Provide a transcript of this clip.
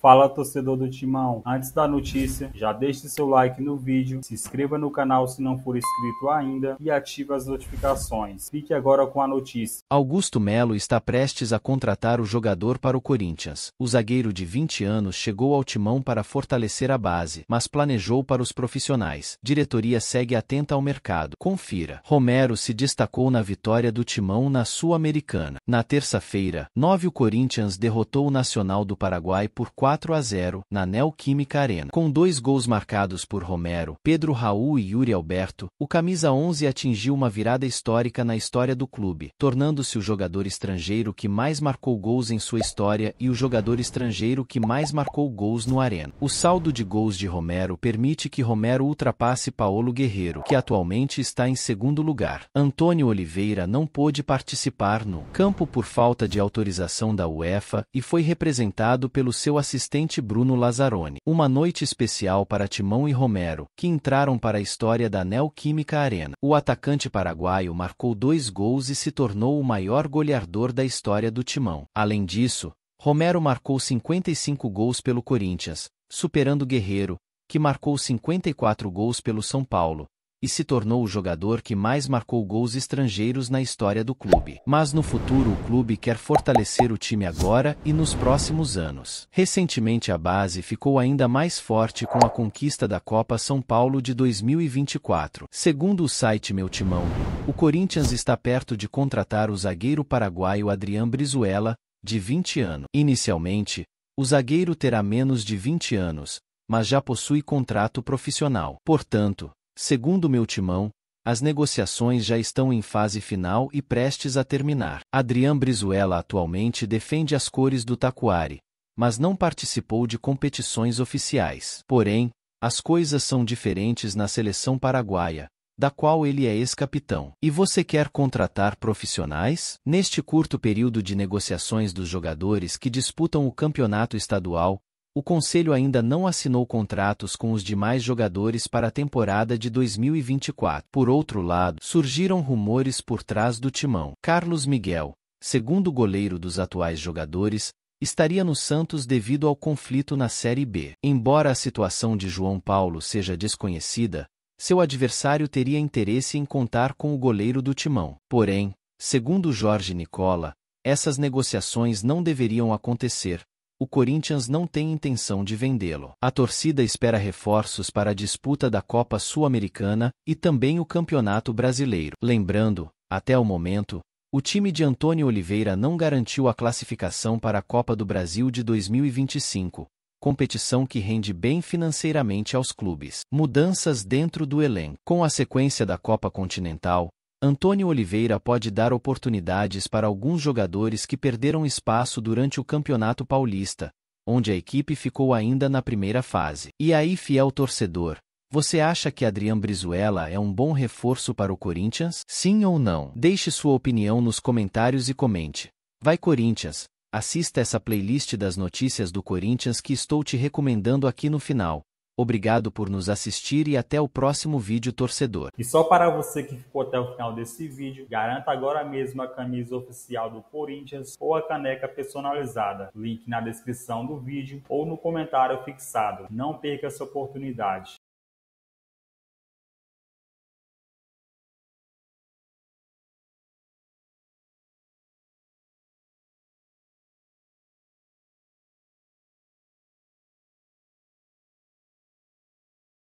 Fala torcedor do Timão, antes da notícia, já deixe seu like no vídeo, se inscreva no canal se não for inscrito ainda e ative as notificações. Fique agora com a notícia. Augusto Melo está prestes a contratar o jogador para o Corinthians. O zagueiro de 20 anos chegou ao Timão para fortalecer a base, mas planejou para os profissionais. Diretoria segue atenta ao mercado. Confira. Romero se destacou na vitória do Timão na Sul-Americana. Na terça-feira, 9 o Corinthians derrotou o Nacional do Paraguai por 4 4 a 0 na Neoquímica Arena. Com dois gols marcados por Romero, Pedro Raul e Yuri Alberto, o camisa 11 atingiu uma virada histórica na história do clube, tornando-se o jogador estrangeiro que mais marcou gols em sua história e o jogador estrangeiro que mais marcou gols no Arena. O saldo de gols de Romero permite que Romero ultrapasse Paulo Guerreiro, que atualmente está em segundo lugar. Antônio Oliveira não pôde participar no campo por falta de autorização da UEFA e foi representado pelo seu assistente assistente Bruno Lazzaroni. Uma noite especial para Timão e Romero, que entraram para a história da Neoquímica Arena. O atacante paraguaio marcou dois gols e se tornou o maior goleador da história do Timão. Além disso, Romero marcou 55 gols pelo Corinthians, superando Guerreiro, que marcou 54 gols pelo São Paulo, e se tornou o jogador que mais marcou gols estrangeiros na história do clube. Mas no futuro o clube quer fortalecer o time agora e nos próximos anos. Recentemente a base ficou ainda mais forte com a conquista da Copa São Paulo de 2024. Segundo o site Meu Timão, o Corinthians está perto de contratar o zagueiro paraguaio Adrián Brizuela, de 20 anos. Inicialmente, o zagueiro terá menos de 20 anos, mas já possui contrato profissional. Portanto, Segundo meu timão, as negociações já estão em fase final e prestes a terminar. Adrian Brizuela atualmente defende as cores do Taquari, mas não participou de competições oficiais. Porém, as coisas são diferentes na seleção paraguaia, da qual ele é ex-capitão. E você quer contratar profissionais? Neste curto período de negociações dos jogadores que disputam o campeonato estadual, o Conselho ainda não assinou contratos com os demais jogadores para a temporada de 2024. Por outro lado, surgiram rumores por trás do timão. Carlos Miguel, segundo goleiro dos atuais jogadores, estaria no Santos devido ao conflito na Série B. Embora a situação de João Paulo seja desconhecida, seu adversário teria interesse em contar com o goleiro do timão. Porém, segundo Jorge Nicola, essas negociações não deveriam acontecer, o Corinthians não tem intenção de vendê-lo. A torcida espera reforços para a disputa da Copa Sul-Americana e também o Campeonato Brasileiro. Lembrando, até o momento, o time de Antônio Oliveira não garantiu a classificação para a Copa do Brasil de 2025, competição que rende bem financeiramente aos clubes. Mudanças dentro do elenco. Com a sequência da Copa Continental, Antônio Oliveira pode dar oportunidades para alguns jogadores que perderam espaço durante o Campeonato Paulista, onde a equipe ficou ainda na primeira fase. E aí, fiel torcedor, você acha que Adriano Brizuela é um bom reforço para o Corinthians? Sim ou não? Deixe sua opinião nos comentários e comente. Vai Corinthians! Assista essa playlist das notícias do Corinthians que estou te recomendando aqui no final. Obrigado por nos assistir e até o próximo vídeo torcedor. E só para você que ficou até o final desse vídeo, garanta agora mesmo a camisa oficial do Corinthians ou a caneca personalizada. Link na descrição do vídeo ou no comentário fixado. Não perca essa oportunidade.